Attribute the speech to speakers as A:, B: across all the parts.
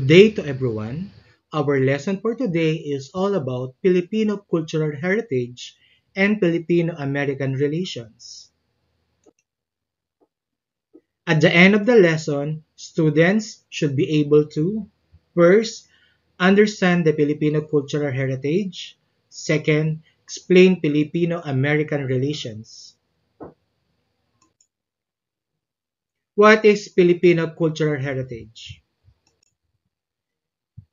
A: Good day to everyone. Our lesson for today is all about Filipino cultural heritage and Filipino-American relations. At the end of the lesson, students should be able to first understand the Filipino cultural heritage, second, explain Filipino-American relations. What is Filipino cultural heritage?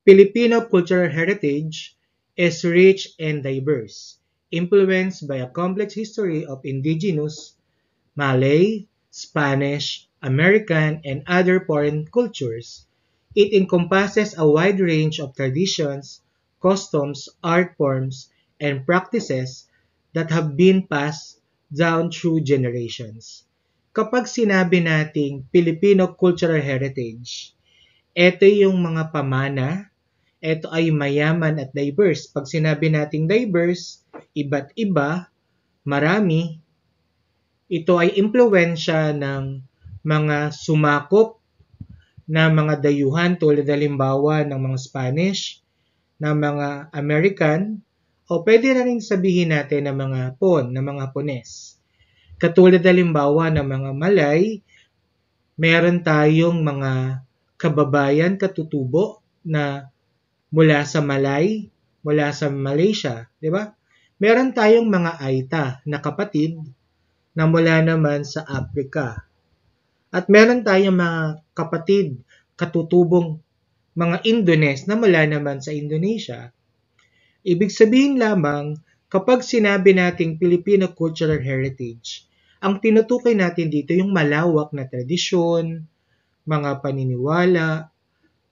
A: Filipino cultural heritage is rich and diverse, influenced by a complex history of indigenous, Malay, Spanish, American, and other foreign cultures. It encompasses a wide range of traditions, customs, art forms, and practices that have been passed down through generations. Kapag sinabi nating Filipino cultural heritage, ito yung mga pamana, ito ay mayaman at diverse. Pag sinabi nating diverse, iba't iba, marami, ito ay impluensya ng mga sumakop na mga dayuhan tulad halimbawa ng mga Spanish, ng mga American, o pwede na rin sabihin natin ng mga Pon, ng mga Pones. Katulad halimbawa ng mga Malay, meron tayong mga kababayan katutubo na mula sa Malay, mula sa Malaysia, di ba? Meron tayong mga Aita na kapatid na mula naman sa Africa. At meron tayong mga kapatid, katutubong mga Indones na mula naman sa Indonesia. Ibig sabihin lamang, kapag sinabi nating Filipino cultural heritage, ang tinutukoy natin dito yung malawak na tradisyon, mga paniniwala,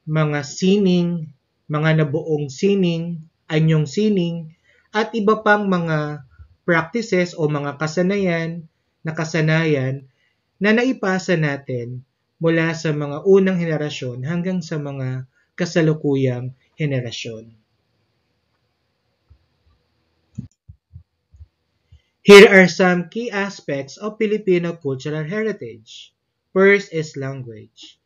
A: mga sining, mga nabuong sining, anyong sining, at iba pang mga practices o mga kasanayan na kasanayan na naipasa natin mula sa mga unang henerasyon hanggang sa mga kasalukuyang henerasyon. Here are some key aspects of Filipino cultural heritage. First is language.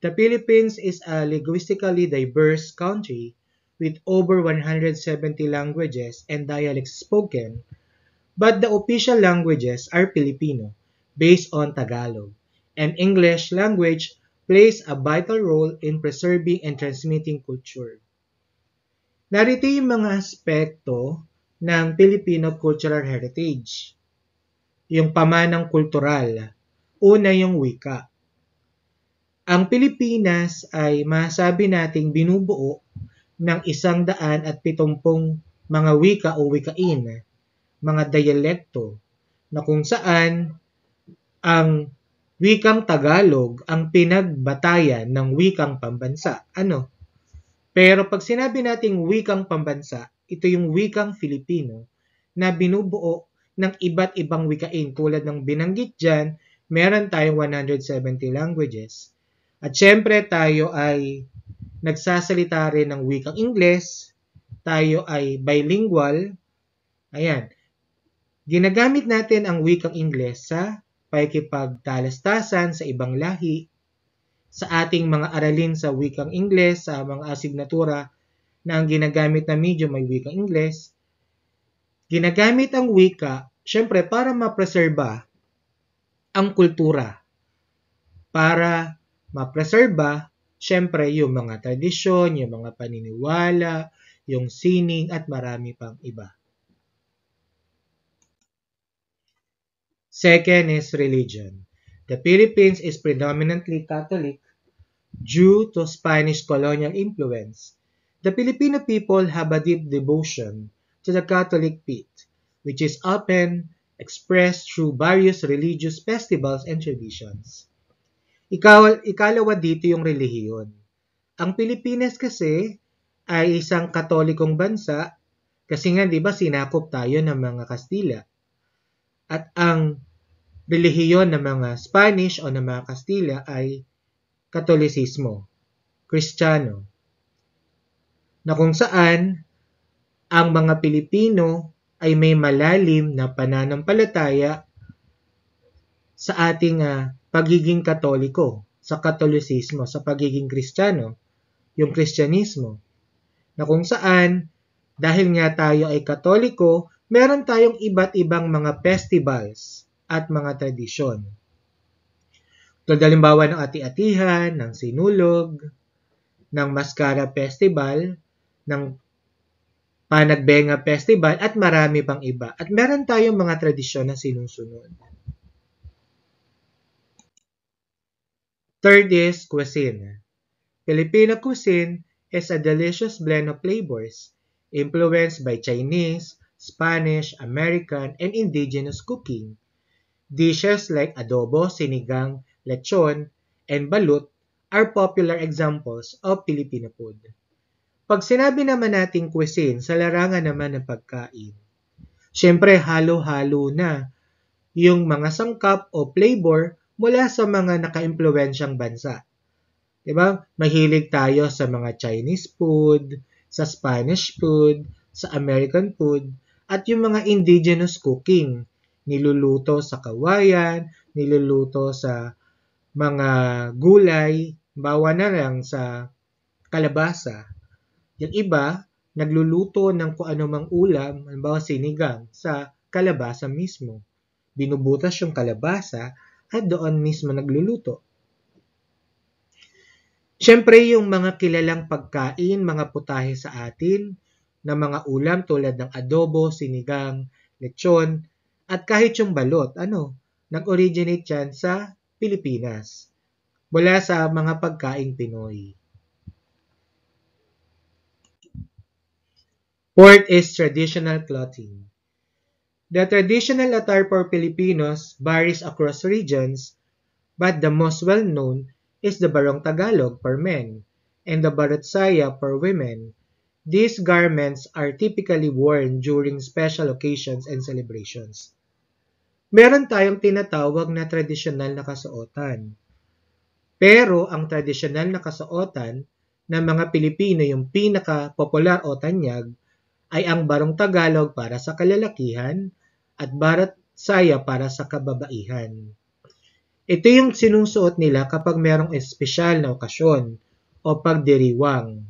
A: The Philippines is a linguistically diverse country with over 170 languages and dialects spoken, but the official languages are Filipino, based on Tagalog, and English language plays a vital role in preserving and transmitting culture. Narito yung mga aspekto ng Filipino cultural heritage. Yung pamanang kultural. Una yung wika. Ang Pilipinas ay masabi nating binubuo ng isang daan at pitumpong mga wika o wikain, mga dialekto, na kung saan ang wikang Tagalog ang pinagbatayan ng wikang pambansa. Ano? Pero pag sinabi nating wikang pambansa, ito yung wikang Filipino na binubuo ng iba't ibang wikain. Tulad ng binanggit dyan, meron tayong 170 languages. At syempre tayo ay nagsasalita rin ng wikang Ingles, tayo ay bilingual. Ayan. Ginagamit natin ang wikang Ingles sa paikipagtalastasan sa ibang lahi, sa ating mga aralin sa wikang Ingles, sa mga asignatura na ang ginagamit na medium ay wikang Ingles. Ginagamit ang wika, syempre para mapreserba ang kultura, para mapreserba, syempre yung mga tradisyon, yung mga paniniwala, yung sining at marami pang iba. Second is religion. The Philippines is predominantly Catholic due to Spanish colonial influence. The Filipino people have a deep devotion to the Catholic faith, which is often expressed through various religious festivals and traditions. Ikaw, ikalawa dito yung relihiyon. Ang Pilipinas kasi ay isang katolikong bansa kasi nga 'di ba sinakop tayo ng mga Kastila. At ang relihiyon ng mga Spanish o ng mga Kastila ay Katolisismo, Kristiyano. Na kung saan ang mga Pilipino ay may malalim na pananampalataya sa ating uh, pagiging katoliko sa katolisismo, sa pagiging kristyano, yung kristyanismo, na kung saan, dahil nga tayo ay katoliko, meron tayong iba't ibang mga festivals at mga tradisyon. Tulad halimbawa ng ati-atihan, ng sinulog, ng maskara Festival, ng Panagbenga Festival, at marami pang iba. At meron tayong mga tradisyon na sinusunod. Third is cuisine. Filipino cuisine is a delicious blend of flavors influenced by Chinese, Spanish, American, and indigenous cooking. Dishes like adobo, sinigang, lechon, and balut are popular examples of Filipino food. Pag sinabi naman nating cuisine sa larangan naman ng pagkain, syempre halo-halo na yung mga sangkap o flavor mula sa mga nakaimpluwensyang bansa. Diba? Mahilig tayo sa mga Chinese food, sa Spanish food, sa American food, at yung mga indigenous cooking. Niluluto sa kawayan, niluluto sa mga gulay, bawa na lang sa kalabasa. Yung iba, nagluluto ng kung anumang ulam, halimbawa sinigang, sa kalabasa mismo. Binubutas yung kalabasa at doon mismo nagluluto. Siyempre, yung mga kilalang pagkain, mga putahe sa atin, na mga ulam tulad ng adobo, sinigang, lechon, at kahit yung balot, ano, nag-originate yan sa Pilipinas. Mula sa mga pagkain Pinoy. Fourth is traditional clothing. The traditional attire for Filipinos varies across regions, but the most well-known is the Barong Tagalog for men and the Barutsaya for women. These garments are typically worn during special occasions and celebrations. Meron tayong tinatawag na tradisyonal na kasuotan. Pero ang tradisyonal na kasuotan ng mga Pilipino yung pinaka-popular o tanyag ay ang barong Tagalog para sa kalalakihan, at barat saya para sa kababaihan. Ito yung sinusuot nila kapag merong espesyal na okasyon o pagdiriwang.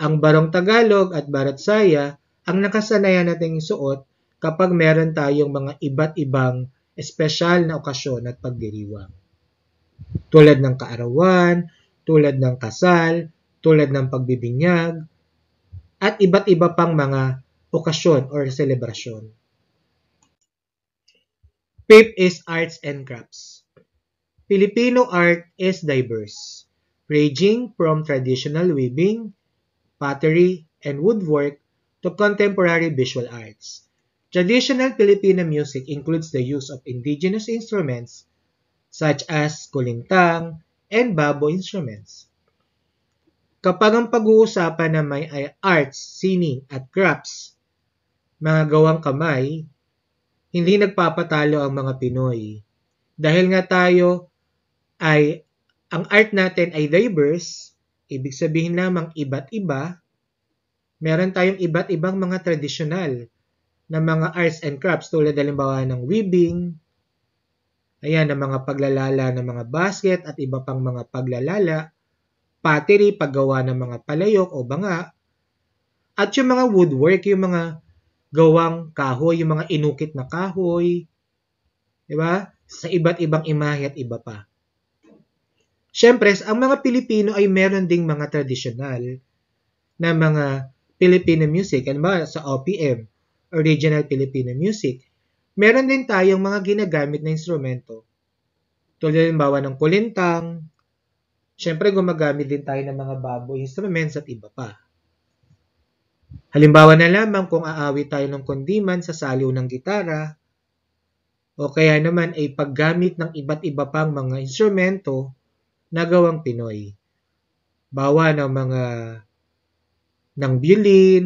A: Ang barong Tagalog at barat saya ang nakasanayan nating suot kapag meron tayong mga iba't ibang espesyal na okasyon at pagdiriwang. Tulad ng kaarawan, tulad ng kasal, tulad ng pagbibinyag, at iba't iba pang mga okasyon or selebrasyon. PIP is Arts and Crafts. Filipino art is diverse, ranging from traditional weaving, pottery, and woodwork to contemporary visual arts. Traditional Filipino music includes the use of indigenous instruments such as kulintang and babo instruments. Kapag ang pag-uusapan na may arts, sining, at crafts, mga gawang kamay, hindi nagpapatalo ang mga Pinoy. Dahil nga tayo ay, ang art natin ay diverse, ibig sabihin lamang iba't iba, meron tayong iba't ibang mga tradisyonal na mga arts and crafts tulad halimbawa ng weaving, ayan, ng mga paglalala ng mga basket at iba pang mga paglalala, pottery, paggawa ng mga palayok o banga, at yung mga woodwork, yung mga gawang kahoy, yung mga inukit na kahoy, di ba? Sa iba't ibang imahe at iba pa. Siyempre, ang mga Pilipino ay meron ding mga traditional na mga Filipino music, ano ba, sa OPM, Original Filipino Music. Meron din tayong mga ginagamit na instrumento. Tulad halimbawa ng kulintang, Siyempre, gumagamit din tayo ng mga baboy instruments at iba pa. Halimbawa na lamang kung aawit tayo ng kondiman sa saliw ng gitara o kaya naman ay paggamit ng iba't iba pang mga instrumento na gawang Pinoy. Bawa ng mga ng violin.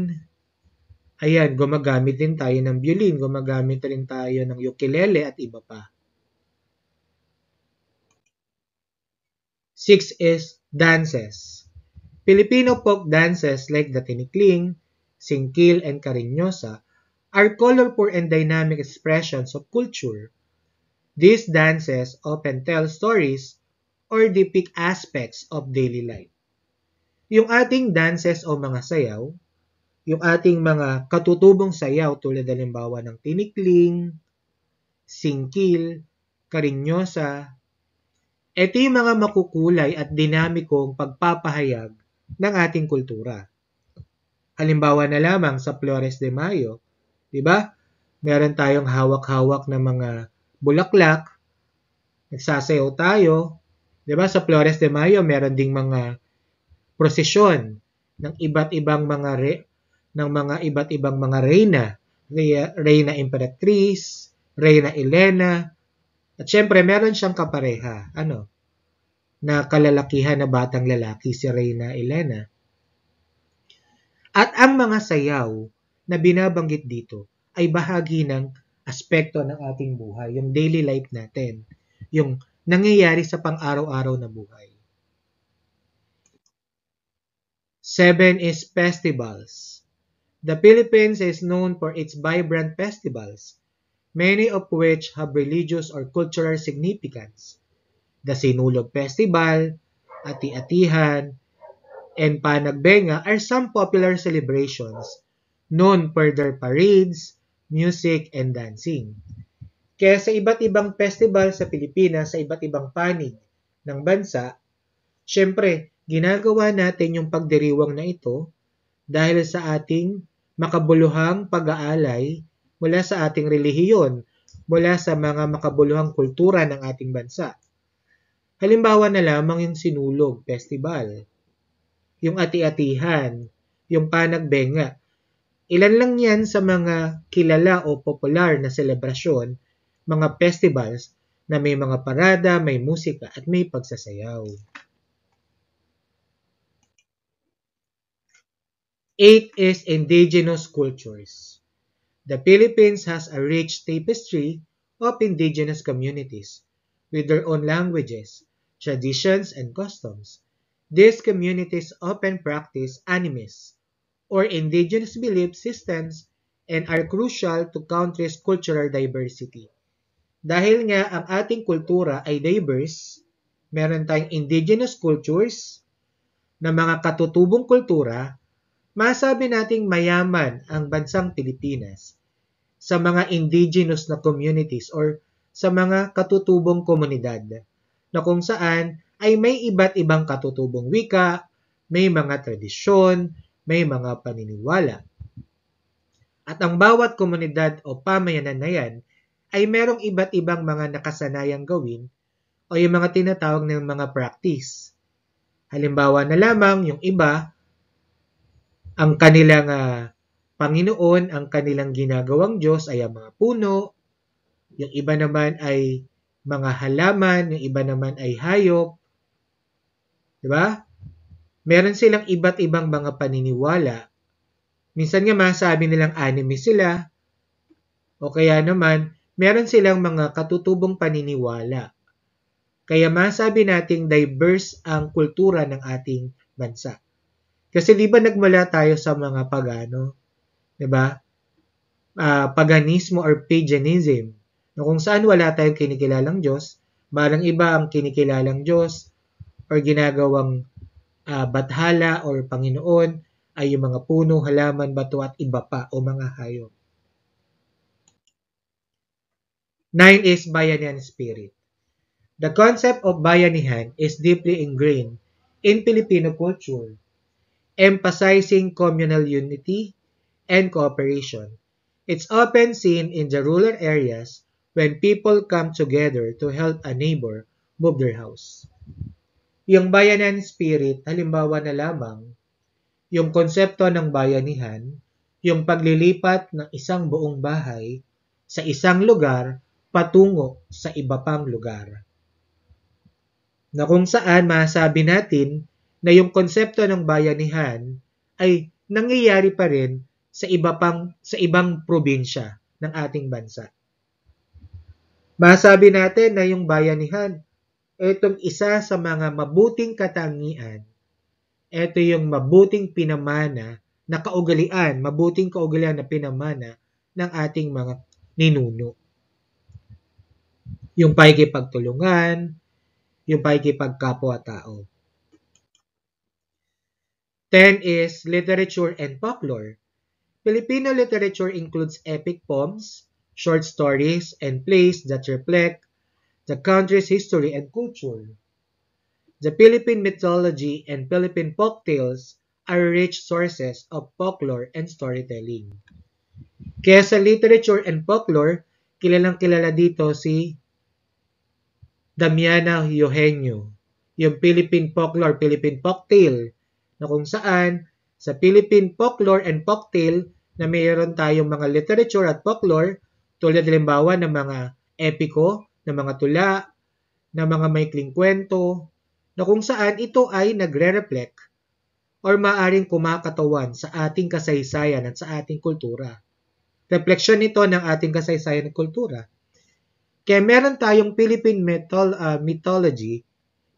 A: Ayan, gumagamit din tayo ng violin, gumagamit rin tayo ng ukulele at iba pa. Six is dances. Filipino folk dances like the tinikling, Singkil, and Cariñosa are colorful and dynamic expressions of culture. These dances often tell stories or depict aspects of daily life. Yung ating dances o mga sayaw, yung ating mga katutubong sayaw tulad halimbawa ng tinikling, singkil, karinyosa, eto yung mga makukulay at dinamikong pagpapahayag ng ating kultura. Halimbawa na lamang sa Flores de Mayo, 'di ba? Meron tayong hawak-hawak na mga bulaklak, nagsasayaw tayo, 'di ba? Sa Flores de Mayo, meron ding mga prosesyon ng iba't ibang mga re, ng mga iba't ibang mga reyna, reyna imperatriz, reyna Elena, at syempre meron siyang kapareha, ano? na kalalakihan na batang lalaki si Reyna Elena. At ang mga sayaw na binabanggit dito ay bahagi ng aspekto ng ating buhay, yung daily life natin, yung nangyayari sa pang-araw-araw na buhay. Seven is festivals. The Philippines is known for its vibrant festivals, many of which have religious or cultural significance. The Sinulog Festival, Ati-Atihan, and Panagbenga are some popular celebrations, known for their parades, music, and dancing. Kaya sa iba't ibang festival sa Pilipinas, sa iba't ibang panig ng bansa, syempre, ginagawa natin yung pagdiriwang na ito dahil sa ating makabuluhang pag-aalay mula sa ating relihiyon, mula sa mga makabuluhang kultura ng ating bansa. Halimbawa na lamang yung Sinulog Festival yung ati-atihan, yung panagbenga. Ilan lang yan sa mga kilala o popular na selebrasyon, mga festivals na may mga parada, may musika at may pagsasayaw. 8 is indigenous cultures. The Philippines has a rich tapestry of indigenous communities with their own languages, traditions, and customs. These communities often practice animism or indigenous belief systems and are crucial to country's cultural diversity. Dahil nga ang ating kultura ay diverse, meron tayong indigenous cultures na mga katutubong kultura, masabi nating mayaman ang bansang Pilipinas sa mga indigenous na communities or sa mga katutubong komunidad na kung saan ay may iba't ibang katutubong wika, may mga tradisyon, may mga paniniwala. At ang bawat komunidad o pamayanan na yan ay merong iba't ibang mga nakasanayang gawin o yung mga tinatawag ng mga practice. Halimbawa na lamang yung iba, ang kanilang uh, Panginoon, ang kanilang ginagawang Diyos ay ang mga puno, yung iba naman ay mga halaman, yung iba naman ay hayop, 'Di ba? Meron silang iba't ibang mga paniniwala. Minsan nga masabi nilang anime sila. O kaya naman, meron silang mga katutubong paniniwala. Kaya masabi nating diverse ang kultura ng ating bansa. Kasi 'di ba nagmula tayo sa mga pagano, 'di ba? Uh, ah, paganismo or paganism, No, kung saan wala tayong kinikilalang Diyos, marang iba ang kinikilalang Diyos, or ginagawang uh, bathala or Panginoon ay yung mga puno, halaman, bato at iba pa o mga hayop. Nine is Bayanihan Spirit. The concept of bayanihan is deeply ingrained in Filipino culture, emphasizing communal unity and cooperation. It's often seen in the rural areas when people come together to help a neighbor move their house. Yung bayanan spirit, halimbawa na lamang, yung konsepto ng bayanihan, yung paglilipat ng isang buong bahay sa isang lugar patungo sa iba pang lugar. Na kung saan masabi natin na yung konsepto ng bayanihan ay nangyayari pa rin sa iba pang sa ibang probinsya ng ating bansa. Masabi natin na yung bayanihan etong isa sa mga mabuting katangian, ito yung mabuting pinamana na kaugalian, mabuting kaugalian na pinamana ng ating mga ninuno. Yung pakikipagtulungan, yung pakikipagkapwa-tao. 10 is literature and folklore. Filipino literature includes epic poems, short stories, and plays that reflect the country's history and culture. The Philippine mythology and Philippine folktales are rich sources of folklore and storytelling. Kaya sa literature and folklore, kilalang kilala dito si Damiana Eugenio, yung Philippine folklore, Philippine folktale, na kung saan sa Philippine folklore and folktale na mayroon tayong mga literature at folklore tulad halimbawa ng mga epiko, ng mga tula, ng mga maikling kwento, na kung saan ito ay nagre-reflect or maaring kumakatawan sa ating kasaysayan at sa ating kultura. Refleksyon nito ng ating kasaysayan at kultura. Kaya meron tayong Philippine mythol- uh, ah, mythology,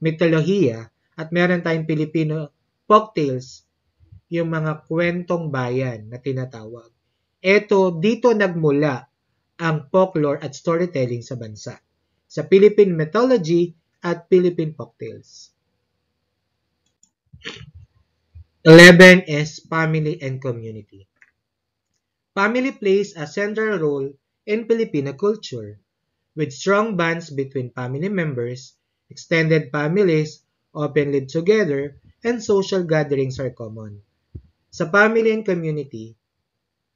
A: mitolohiya, at meron tayong Filipino folktales, yung mga kwentong bayan na tinatawag. Ito, dito nagmula ang folklore at storytelling sa bansa sa Philippine Mythology at Philippine Folktales. 11 is Family and Community. Family plays a central role in Filipino culture, with strong bonds between family members, extended families often live together, and social gatherings are common. Sa family and community,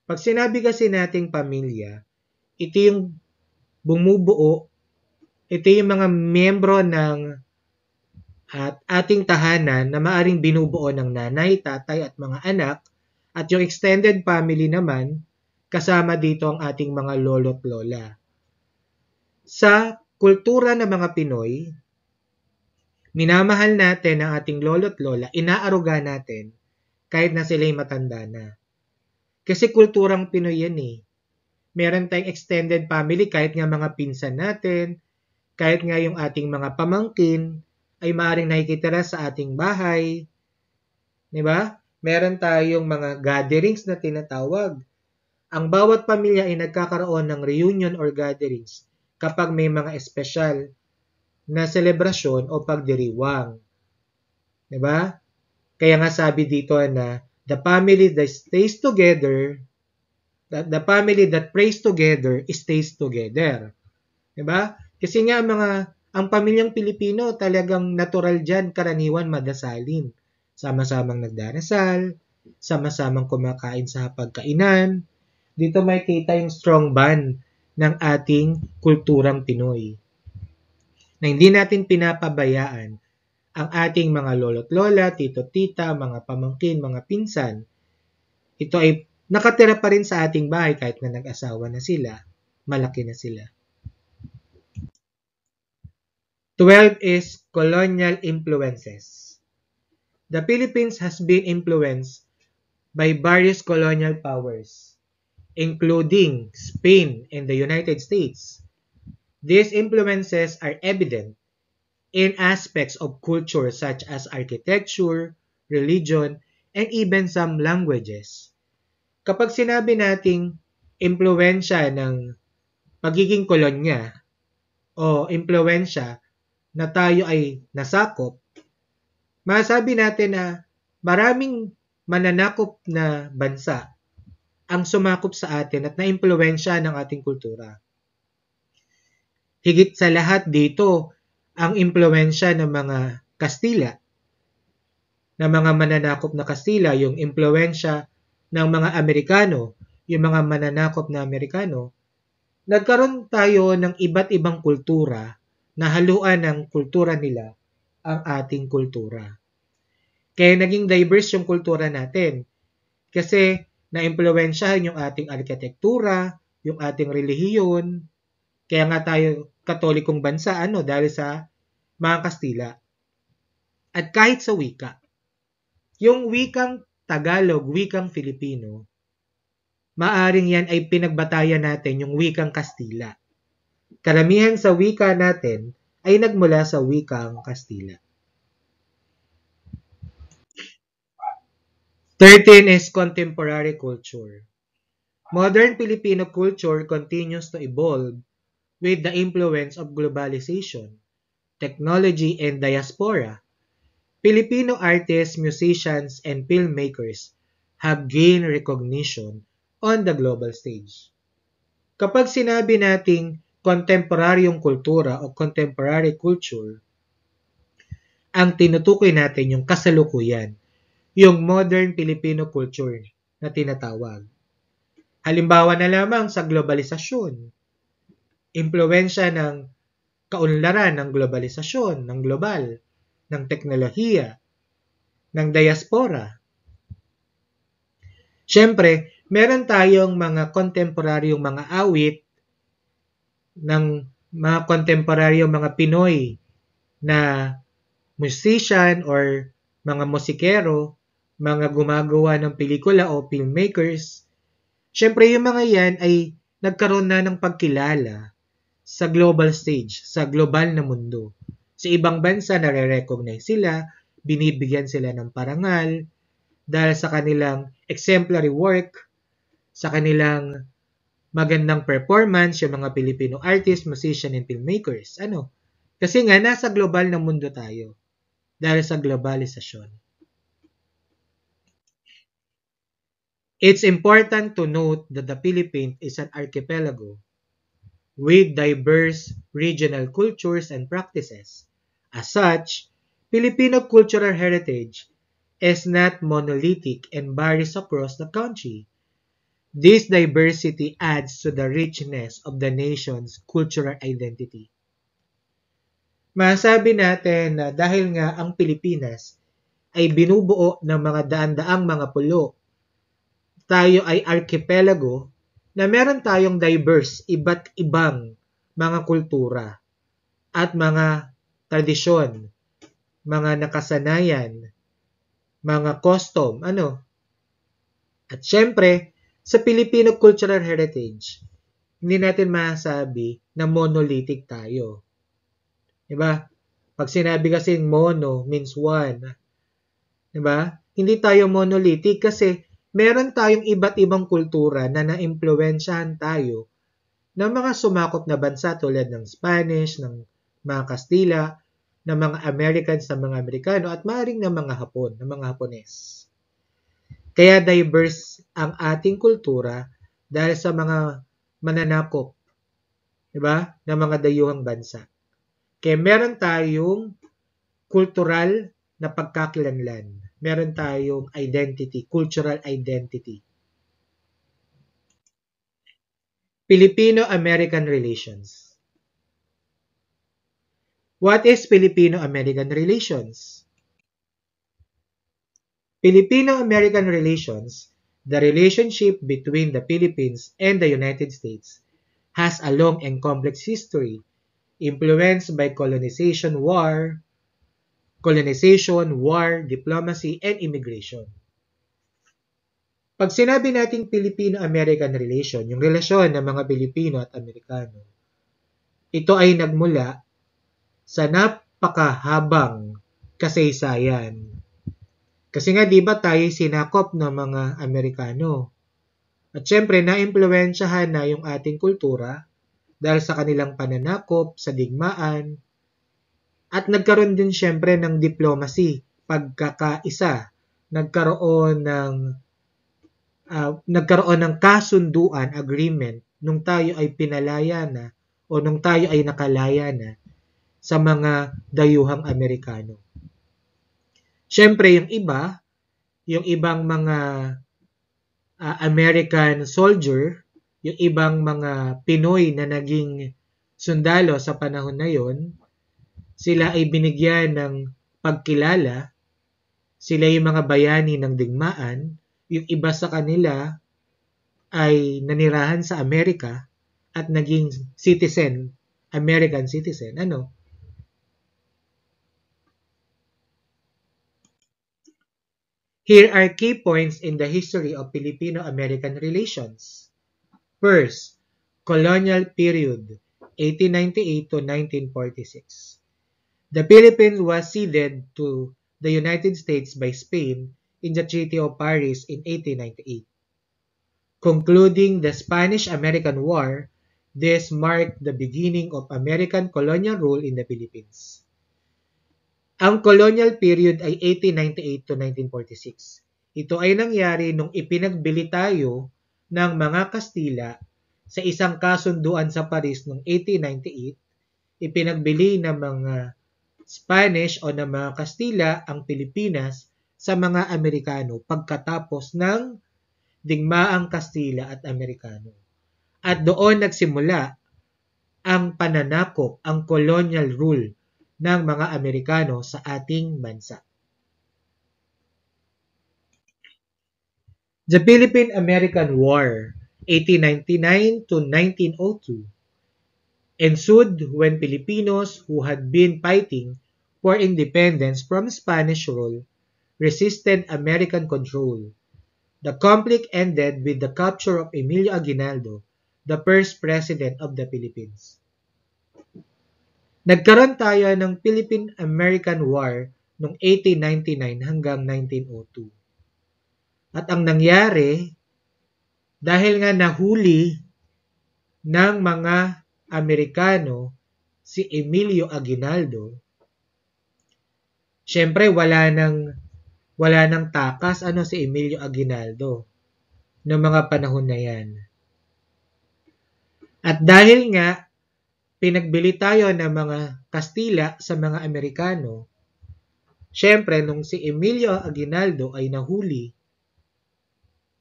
A: pag sinabi kasi nating pamilya, ito yung bumubuo ito yung mga miyembro ng at ating tahanan na maaring binubuo ng nanay, tatay at mga anak at yung extended family naman kasama dito ang ating mga lolo't lola. Sa kultura ng mga Pinoy, minamahal natin ang ating lolo't lola, inaaruga natin kahit na sila'y matanda na. Kasi kulturang Pinoy yan eh. Meron tayong extended family kahit nga mga pinsan natin, kahit nga yung ating mga pamangkin ay maaaring nakikita na sa ating bahay. Di ba? Meron tayong mga gatherings na tinatawag. Ang bawat pamilya ay nagkakaroon ng reunion or gatherings kapag may mga espesyal na selebrasyon o pagdiriwang. Di ba? Kaya nga sabi dito na the family that stays together the, the family that prays together stays together. 'Di ba? Kasi nga mga, ang pamilyang Pilipino talagang natural dyan, karaniwan madasalin. Sama-samang nagdarasal, sama-samang kumakain sa pagkainan. Dito may kita yung strong bond ng ating kulturang Pinoy. Na hindi natin pinapabayaan ang ating mga lolo't lola, tito tita, mga pamangkin, mga pinsan. Ito ay nakatira pa rin sa ating bahay kahit na nag-asawa na sila, malaki na sila. 12 is colonial influences. The Philippines has been influenced by various colonial powers, including Spain and the United States. These influences are evident in aspects of culture such as architecture, religion, and even some languages. Kapag sinabi nating impluensya ng pagiging kolonya o impluensya na tayo ay nasakop, masabi natin na maraming mananakop na bansa ang sumakop sa atin at naimpluwensya ng ating kultura. Higit sa lahat dito ang impluwensya ng mga Kastila, ng mga mananakop na Kastila, yung impluwensya ng mga Amerikano, yung mga mananakop na Amerikano, nagkaroon tayo ng iba't ibang kultura nahaluan ng kultura nila ang ating kultura. Kaya naging diverse yung kultura natin kasi naimpluwensyahan yung ating arkitektura, yung ating relihiyon. Kaya nga tayo katolikong bansa ano dahil sa mga Kastila. At kahit sa wika, yung wikang Tagalog, wikang Filipino, maaring yan ay pinagbatayan natin yung wikang Kastila. Karamihan sa wika natin ay nagmula sa wikang Kastila. 13 is contemporary culture. Modern Filipino culture continues to evolve with the influence of globalization, technology, and diaspora. Filipino artists, musicians, and filmmakers have gained recognition on the global stage. Kapag sinabi nating kontemporaryong kultura o contemporary culture, ang tinutukoy natin yung kasalukuyan, yung modern Filipino culture na tinatawag. Halimbawa na lamang sa globalisasyon, impluensya ng kaunlaran ng globalisasyon, ng global, ng teknolohiya, ng diaspora. Siyempre, meron tayong mga kontemporaryong mga awit ng mga kontemporaryong mga Pinoy na musician or mga musikero, mga gumagawa ng pelikula o filmmakers, syempre yung mga yan ay nagkaroon na ng pagkilala sa global stage, sa global na mundo. Sa ibang bansa, nare-recognize sila, binibigyan sila ng parangal, dahil sa kanilang exemplary work, sa kanilang magandang performance yung mga Pilipino artists, musician, and filmmakers. Ano? Kasi nga, nasa global na mundo tayo dahil sa globalisasyon. It's important to note that the Philippines is an archipelago with diverse regional cultures and practices. As such, Filipino cultural heritage is not monolithic and varies across the country. This diversity adds to the richness of the nation's cultural identity. Masabi natin na dahil nga ang Pilipinas ay binubuo ng mga daan-daang mga pulo, tayo ay archipelago na meron tayong diverse iba't ibang mga kultura at mga tradisyon, mga nakasanayan, mga custom, ano. At syempre, sa Filipino cultural heritage, hindi natin masabi na monolithic tayo. Diba? Pag sinabi kasi mono means one. Diba? Hindi tayo monolithic kasi meron tayong iba't ibang kultura na naimpluwensyahan tayo ng mga sumakop na bansa tulad ng Spanish, ng mga Kastila, ng mga Americans, ng mga Amerikano at maring ng mga Hapon, ng mga Hapones. Kaya diverse ang ating kultura dahil sa mga mananakop, 'di ba, ng mga dayuhang bansa. Kaya meron tayong kultural na pagkakilanlan. Meron tayong identity, cultural identity. Filipino-American relations. What is Filipino-American relations? Filipino-American relations, the relationship between the Philippines and the United States, has a long and complex history influenced by colonization war, colonization, war, diplomacy, and immigration. Pag sinabi nating Filipino-American relation, yung relasyon ng mga Pilipino at Amerikano, ito ay nagmula sa napakahabang kasaysayan kasi nga 'di ba tayo sinakop ng mga Amerikano. At syempre naimpluwensyahan na yung ating kultura dahil sa kanilang pananakop sa digmaan at nagkaroon din syempre ng diplomacy, pagkakaisa, nagkaroon ng uh, nagkaroon ng kasunduan agreement nung tayo ay pinalaya na o nung tayo ay nakalaya na sa mga dayuhang Amerikano. Siyempre, yung iba, yung ibang mga uh, American soldier, yung ibang mga Pinoy na naging sundalo sa panahon na yon, sila ay binigyan ng pagkilala, sila yung mga bayani ng digmaan, yung iba sa kanila ay nanirahan sa Amerika at naging citizen, American citizen. Ano? Here are key points in the history of Filipino-American relations. First, colonial period, 1898 to 1946. The Philippines was ceded to the United States by Spain in the Treaty of Paris in 1898. Concluding the Spanish-American War, this marked the beginning of American colonial rule in the Philippines. Ang colonial period ay 1898 to 1946. Ito ay nangyari nung ipinagbili tayo ng mga Kastila sa isang kasunduan sa Paris noong 1898. Ipinagbili ng mga Spanish o ng mga Kastila ang Pilipinas sa mga Amerikano pagkatapos ng digmaang Kastila at Amerikano. At doon nagsimula ang pananakop, ang colonial rule ng mga Amerikano sa ating bansa. The Philippine-American War 1899 to 1902 ensued when Filipinos who had been fighting for independence from Spanish rule resisted American control. The conflict ended with the capture of Emilio Aguinaldo, the first president of the Philippines. Nagkaroon tayo ng Philippine-American War noong 1899 hanggang 1902. At ang nangyari, dahil nga nahuli ng mga Amerikano si Emilio Aguinaldo, syempre wala nang wala nang takas ano si Emilio Aguinaldo noong mga panahon na 'yan. At dahil nga pinagbili tayo ng mga Kastila sa mga Amerikano, syempre nung si Emilio Aguinaldo ay nahuli,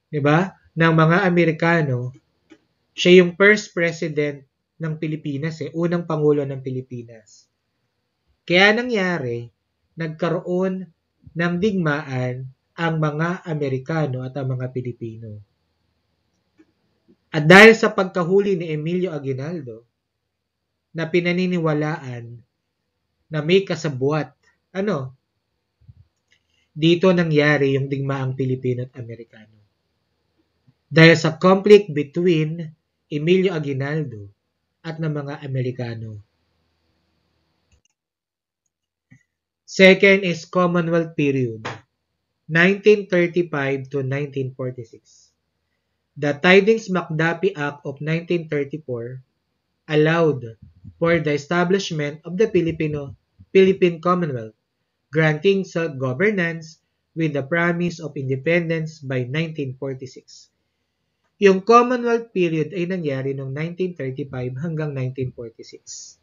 A: 'di ba? ng mga Amerikano, siya yung first president ng Pilipinas eh, unang pangulo ng Pilipinas. Kaya nangyari, nagkaroon ng digmaan ang mga Amerikano at ang mga Pilipino. At dahil sa pagkahuli ni Emilio Aguinaldo, na pinaniniwalaan na may kasabuat. Ano? Dito nangyari yung digmaang Pilipino at Amerikano. Dahil sa conflict between Emilio Aguinaldo at ng mga Amerikano. Second is Commonwealth period, 1935 to 1946. The tidings mcduffie Act of 1934 allowed for the establishment of the Filipino Philippine Commonwealth, granting self-governance with the promise of independence by 1946. Yung Commonwealth period ay nangyari noong 1935 hanggang 1946.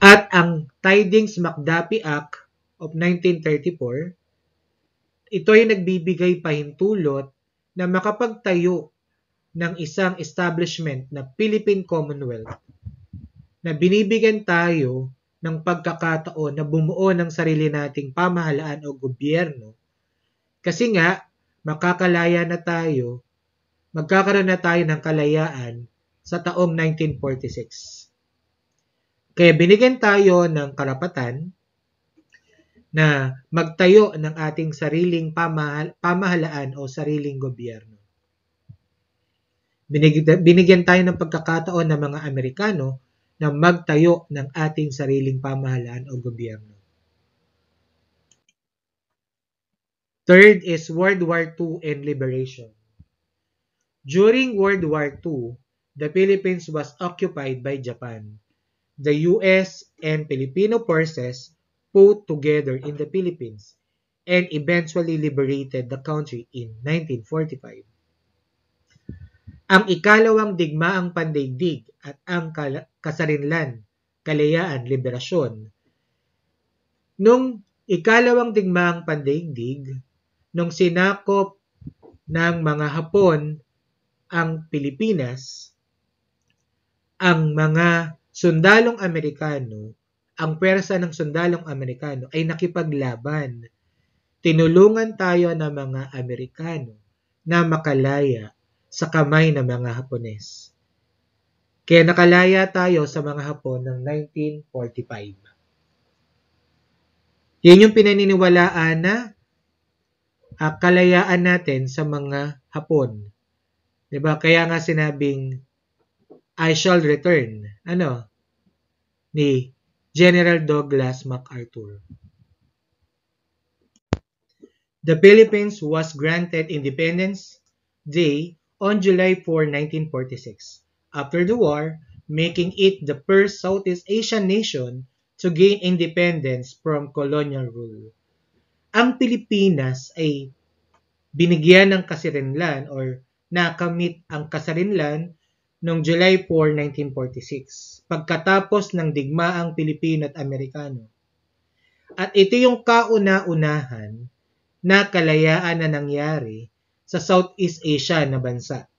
A: At ang Tidings-McDuffie Act of 1934, ito ay nagbibigay pahintulot na makapagtayo ng isang establishment na Philippine Commonwealth na binibigyan tayo ng pagkakataon na bumuo ng sarili nating pamahalaan o gobyerno. Kasi nga, makakalaya na tayo, magkakaroon na tayo ng kalayaan sa taong 1946. Kaya binigyan tayo ng karapatan na magtayo ng ating sariling pamahal, pamahalaan o sariling gobyerno. Binigyan tayo ng pagkakataon ng mga Amerikano na magtayo ng ating sariling pamahalaan o gobyerno. Third is World War II and liberation. During World War II, the Philippines was occupied by Japan. The US and Filipino forces put together in the Philippines and eventually liberated the country in 1945. Ang ikalawang digma ang pandaigdig at ang kasarinlan, kalayaan, liberasyon. Nung ikalawang digma ang pandaigdig, nung sinakop ng mga Hapon ang Pilipinas, ang mga sundalong Amerikano, ang pwersa ng sundalong Amerikano ay nakipaglaban. Tinulungan tayo ng mga Amerikano na makalaya sa kamay ng mga Hapones. Kaya nakalaya tayo sa mga Hapon ng 1945. Yan yung pinaniniwalaan na uh, kalayaan natin sa mga Hapon. Diba? Kaya nga sinabing, I shall return. Ano? Ni General Douglas MacArthur. The Philippines was granted Independence Day on July 4, 1946, after the war, making it the first Southeast Asian nation to gain independence from colonial rule. Ang Pilipinas ay binigyan ng kasirinlan or nakamit ang kasarinlan noong July 4, 1946, pagkatapos ng digmaang Pilipino at Amerikano. At ito yung kauna-unahan na kalayaan na nangyari sa Southeast Asia na bansa.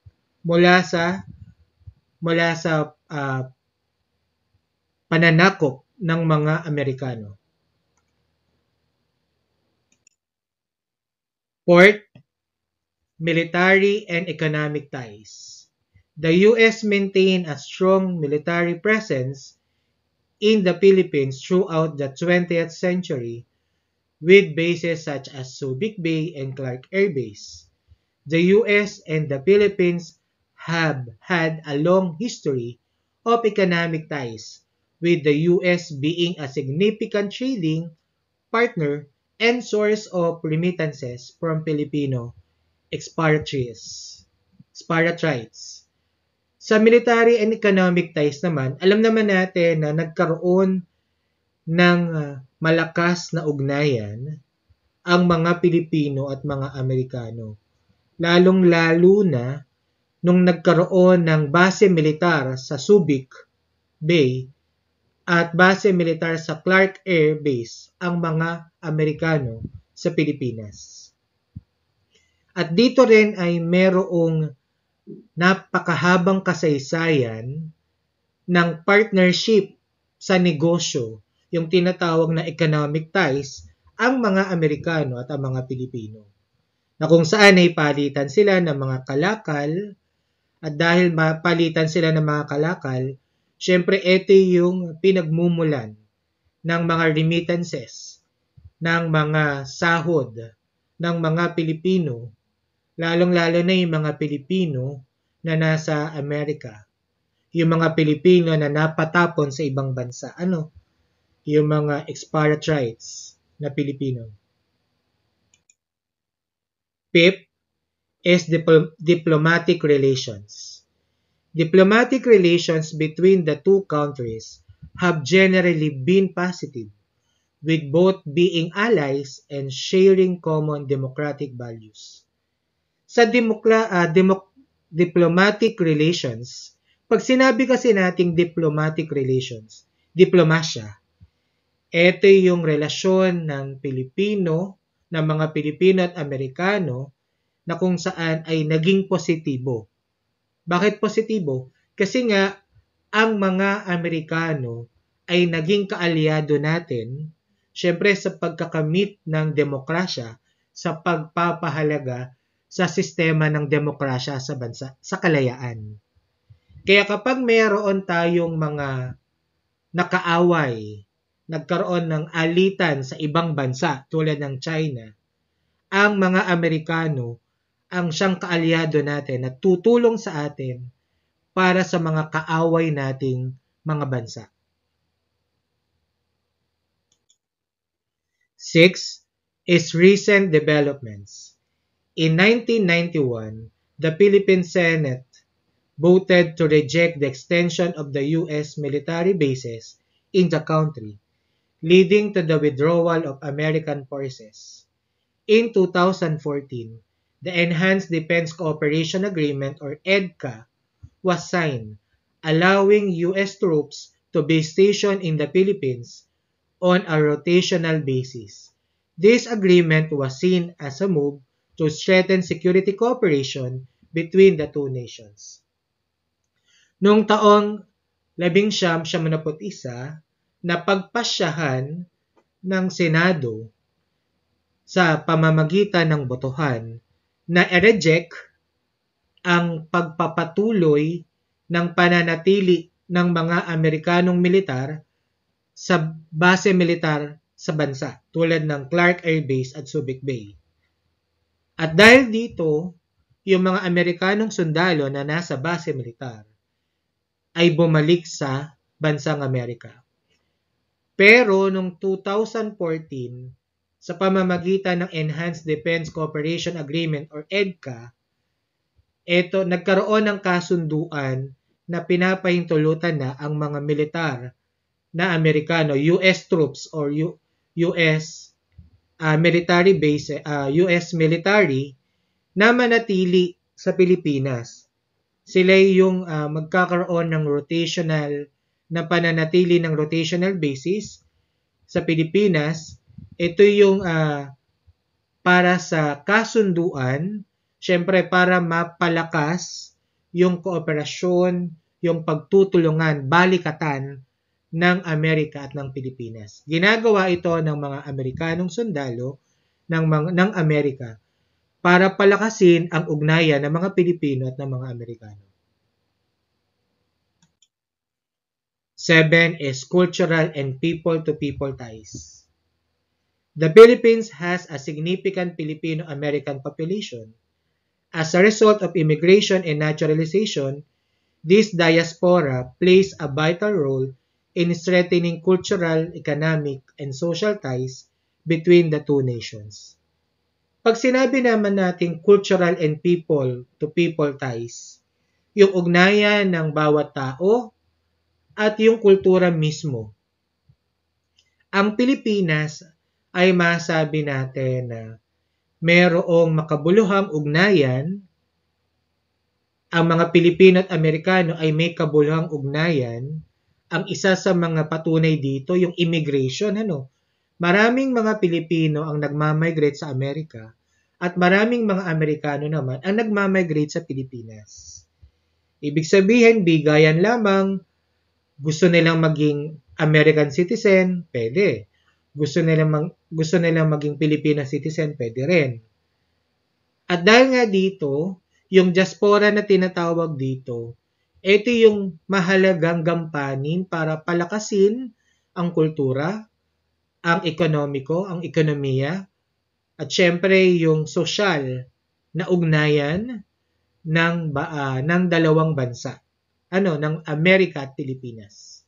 A: Mula sa mula sa uh, pananakop ng mga Amerikano. Fourth, military and economic ties. The U.S. maintained a strong military presence in the Philippines throughout the 20th century with bases such as Subic Bay and Clark Air Base the US and the Philippines have had a long history of economic ties, with the US being a significant trading partner and source of remittances from Filipino expatriates. Sa military and economic ties naman, alam naman natin na nagkaroon ng ah, malakas na ugnayan ang mga Pilipino at mga Amerikano lalong-lalo na nung nagkaroon ng base militar sa Subic Bay at base militar sa Clark Air Base ang mga Amerikano sa Pilipinas. At dito rin ay merong napakahabang kasaysayan ng partnership sa negosyo, yung tinatawag na economic ties, ang mga Amerikano at ang mga Pilipino na kung saan ay palitan sila ng mga kalakal at dahil mapalitan sila ng mga kalakal, syempre ito yung pinagmumulan ng mga remittances, ng mga sahod ng mga Pilipino, lalong-lalo na yung mga Pilipino na nasa Amerika. Yung mga Pilipino na napatapon sa ibang bansa. Ano? Yung mga expatriates na Pilipino. Fifth is dip- diplomatic relations. Diplomatic relations between the two countries have generally been positive, with both being allies and sharing common democratic values. Sa demokla- uh, ah, demok- diplomatic relations, pag sinabi kasi nating diplomatic relations, diplomasya, ito yung relasyon ng Pilipino ng mga Pilipino at Amerikano na kung saan ay naging positibo. Bakit positibo? Kasi nga, ang mga Amerikano ay naging kaalyado natin, syempre sa pagkakamit ng demokrasya, sa pagpapahalaga sa sistema ng demokrasya sa bansa, sa kalayaan. Kaya kapag mayroon tayong mga nakaaway nagkaroon ng alitan sa ibang bansa tulad ng China, ang mga Amerikano ang siyang kaalyado natin na tutulong sa atin para sa mga kaaway nating mga bansa. 6 is recent developments. In 1991, the Philippine Senate voted to reject the extension of the US military bases in the country leading to the withdrawal of American forces. In 2014, the Enhanced Defense Cooperation Agreement or EDCA was signed, allowing U.S. troops to be stationed in the Philippines on a rotational basis. This agreement was seen as a move to strengthen security cooperation between the two nations. Noong taong 1971, na pagpasyahan ng Senado sa pamamagitan ng botohan na i-reject ang pagpapatuloy ng pananatili ng mga Amerikanong militar sa base militar sa bansa tulad ng Clark Air Base at Subic Bay. At dahil dito, yung mga Amerikanong sundalo na nasa base militar ay bumalik sa bansang Amerika. Pero noong 2014, sa pamamagitan ng Enhanced Defense Cooperation Agreement or EDCA, ito, nagkaroon ng kasunduan na pinapahintulutan na ang mga militar na Amerikano, US troops or U- US uh, ah, military base, uh, ah, US military na manatili sa Pilipinas. Sila yung uh, magkakaroon ng rotational na pananatili ng rotational basis sa Pilipinas, ito yung uh, para sa kasunduan, syempre para mapalakas yung kooperasyon, yung pagtutulungan, balikatan ng Amerika at ng Pilipinas. Ginagawa ito ng mga Amerikanong sundalo ng, mga, ng Amerika para palakasin ang ugnayan ng mga Pilipino at ng mga Amerikano. Seven is cultural and people-to-people ties. The Philippines has a significant Filipino-American population. As a result of immigration and naturalization, this diaspora plays a vital role in strengthening cultural, economic, and social ties between the two nations. Pag sinabi naman natin cultural and people to -people ties, yung ugnayan ng bawat tao at yung kultura mismo. Ang Pilipinas ay masabi natin na merong makabuluhang ugnayan. Ang mga Pilipino at Amerikano ay may kabuluhang ugnayan. Ang isa sa mga patunay dito, yung immigration, ano? Maraming mga Pilipino ang nagmamigrate sa Amerika at maraming mga Amerikano naman ang nagmamigrate sa Pilipinas. Ibig sabihin, bigayan lamang gusto nilang maging American citizen, pwede. Gusto nilang mag, gusto nilang maging Filipina citizen, pwede rin. At dahil nga dito, yung diaspora na tinatawag dito, ito yung mahalagang gampanin para palakasin ang kultura, ang ekonomiko, ang ekonomiya, at syempre yung sosyal na ugnayan ng, ba, uh, ng dalawang bansa ano ng Amerika at Pilipinas.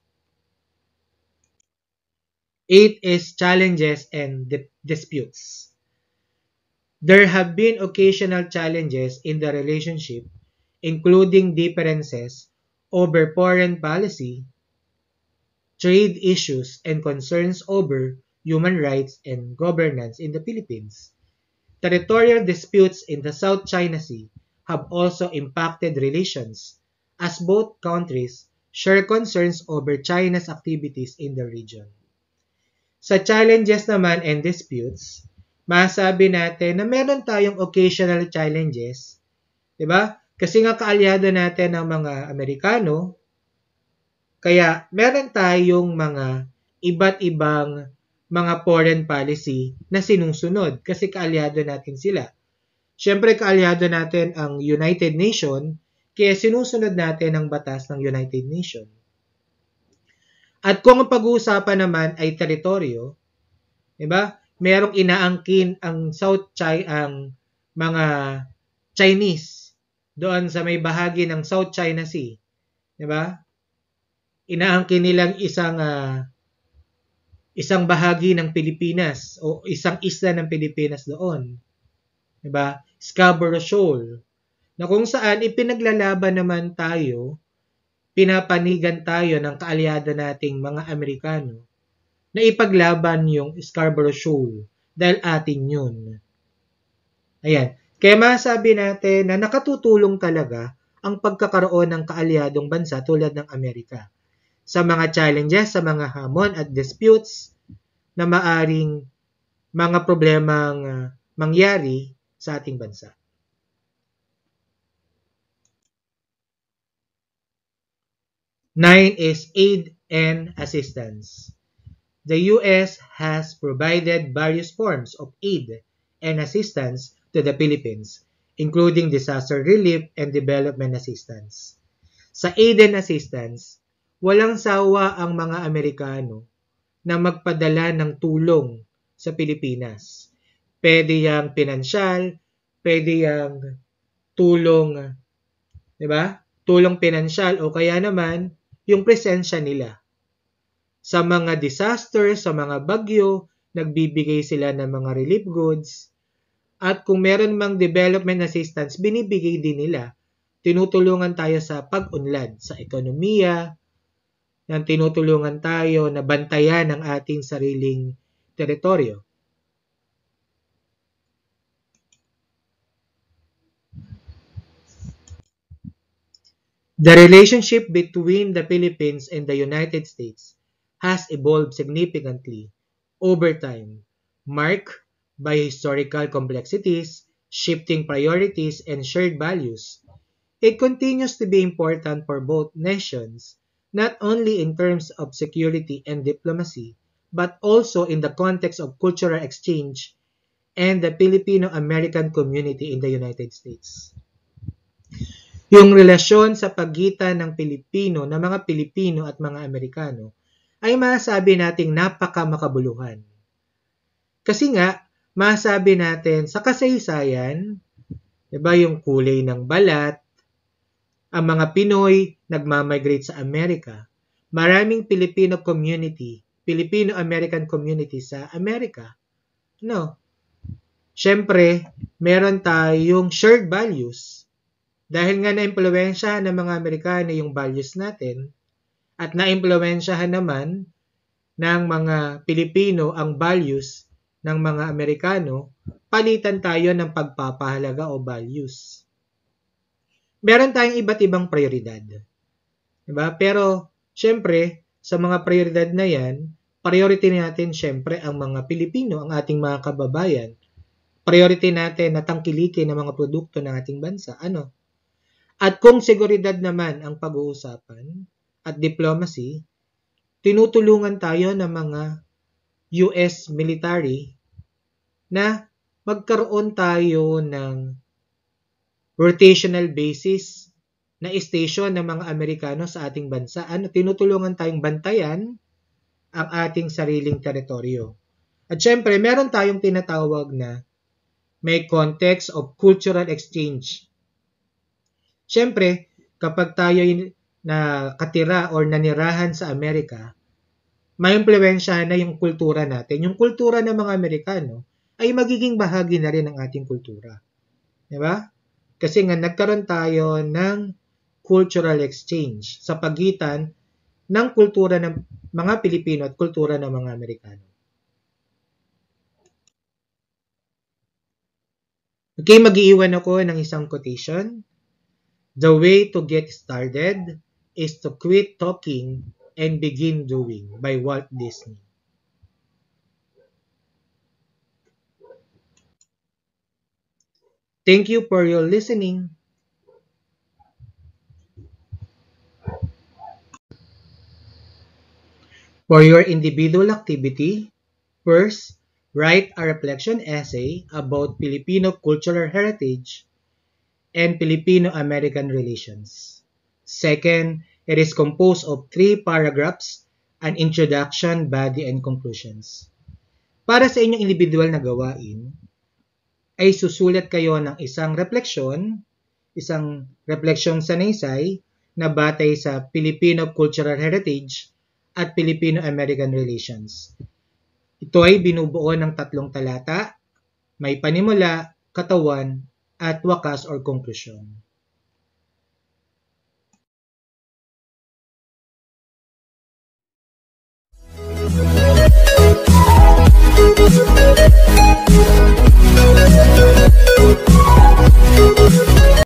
A: 8 is challenges and di- disputes. There have been occasional challenges in the relationship, including differences over foreign policy, trade issues, and concerns over human rights and governance in the Philippines. Territorial disputes in the South China Sea have also impacted relations as both countries share concerns over China's activities in the region. Sa challenges naman and disputes, masabi natin na meron tayong occasional challenges, 'di ba? Kasi nga kaalyado natin ang mga Amerikano, kaya meron tayong mga iba't ibang mga foreign policy na sinusunod kasi kaalyado natin sila. Siyempre, kaalyado natin ang United Nations kaya sinusunod natin ang batas ng United Nations. At kung ang pag-uusapan naman ay teritoryo, 'di ba? Merong inaangkin ang South China ang mga Chinese doon sa may bahagi ng South China Sea, 'di ba? Inaangkin nilang isang uh, isang bahagi ng Pilipinas o isang isla ng Pilipinas doon. 'Di ba? Scarborough Shoal na kung saan ipinaglalaban naman tayo, pinapanigan tayo ng kaalyado nating mga Amerikano na ipaglaban yung Scarborough Shoal dahil atin yun. Ayan. Kaya masabi natin na nakatutulong talaga ang pagkakaroon ng kaalyadong bansa tulad ng Amerika sa mga challenges, sa mga hamon at disputes na maaring mga problemang ah, mangyari sa ating bansa. Nine is aid and assistance. The U.S. has provided various forms of aid and assistance to the Philippines, including disaster relief and development assistance. Sa aid and assistance, walang sawa ang mga Amerikano na magpadala ng tulong sa Pilipinas. Pwede yang pinansyal, pwede yang tulong, 'di ba? Tulong pinansyal o kaya naman yung presensya nila. Sa mga disaster, sa mga bagyo, nagbibigay sila ng mga relief goods. At kung meron mang development assistance, binibigay din nila. Tinutulungan tayo sa pag-unlad, sa ekonomiya, nang tinutulungan tayo na bantayan ang ating sariling teritoryo. The relationship between the Philippines and the United States has evolved significantly over time, marked by historical complexities, shifting priorities, and shared values. It continues to be important for both nations, not only in terms of security and diplomacy, but also in the context of cultural exchange and the Filipino-American community in the United States. Yung relasyon sa pagitan ng Pilipino, ng mga Pilipino at mga Amerikano, ay masabi nating napakamakabuluhan. Kasi nga, masabi natin sa kasaysayan, diba yung kulay ng balat, ang mga Pinoy nagmamigrate sa Amerika. Maraming Filipino community, Filipino-American community sa Amerika. No. Siyempre, meron tayong shared values dahil nga naimpluwensyahan ng mga Amerikano yung values natin at naimpluwensyahan naman ng mga Pilipino ang values ng mga Amerikano, palitan tayo ng pagpapahalaga o values. Meron tayong iba't ibang prioridad. Diba? Pero, syempre, sa mga prioridad na yan, priority natin syempre ang mga Pilipino, ang ating mga kababayan. Priority natin na tangkilikin ang mga produkto ng ating bansa. Ano? At kung seguridad naman ang pag-uusapan at diplomacy, tinutulungan tayo ng mga US military na magkaroon tayo ng rotational basis na station ng mga Amerikano sa ating bansa. Ano, tinutulungan tayong bantayan ang ating sariling teritoryo. At syempre, meron tayong tinatawag na may context of cultural exchange Siyempre, kapag tayo na katira or nanirahan sa Amerika, maimpluwensya na yung kultura natin. Yung kultura ng mga Amerikano ay magiging bahagi na rin ng ating kultura. Di ba? Kasi nga nagkaroon tayo ng cultural exchange sa pagitan ng kultura ng mga Pilipino at kultura ng mga Amerikano. Okay, mag-iiwan ako ng isang quotation The way to get started is to quit talking and begin doing by Walt Disney. Thank you for your listening. For your individual activity, first, write a reflection essay about Filipino cultural heritage and Filipino-American relations. Second, it is composed of three paragraphs, an introduction, body, and conclusions. Para sa inyong individual na gawain, ay susulat kayo ng isang refleksyon, isang refleksyon sa naysay na batay sa Filipino cultural heritage at Filipino-American relations. Ito ay binubuo ng tatlong talata, may panimula, katawan, at wakas or conclusion. Thank you.